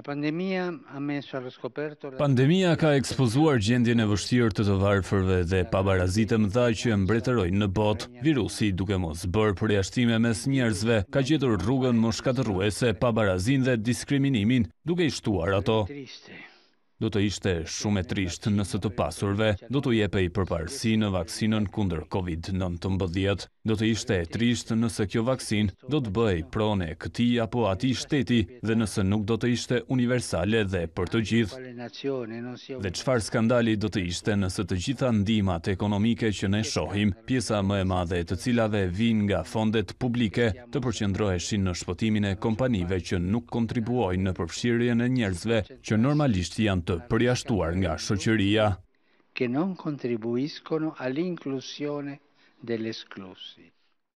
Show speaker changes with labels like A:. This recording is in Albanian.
A: Pandemia
B: ka ekspozuar gjendje në vështirë të të varëfërve dhe pabarazitë më dhaj që mbretërojnë në bot, virusi duke mos bërë për jashtime mes njerëzve, ka gjetur rrugën më shkatëruese pabarazin dhe diskriminimin duke i shtuar ato do të ishte shumë e trisht nëse të pasurve do të jepe i përparësi në vaksinën kunder COVID-19. Do të ishte e trisht nëse kjo vaksin do të bëj prone këti apo ati shteti dhe nëse nuk do të ishte universale dhe për të
A: gjithë.
B: Dhe qfar skandali do të ishte nëse të gjitha ndimat ekonomike që ne shohim, pjesa më e madhe të cilave vin nga fondet publike të përqendroheshin në shpotimin e kompanive që nuk kontribuojnë në përfshirje në njerëzve që normalisht janë të të përjashtuar nga shoqëria.
A: Que non contribuiscono all'inclusione dell'esclusi.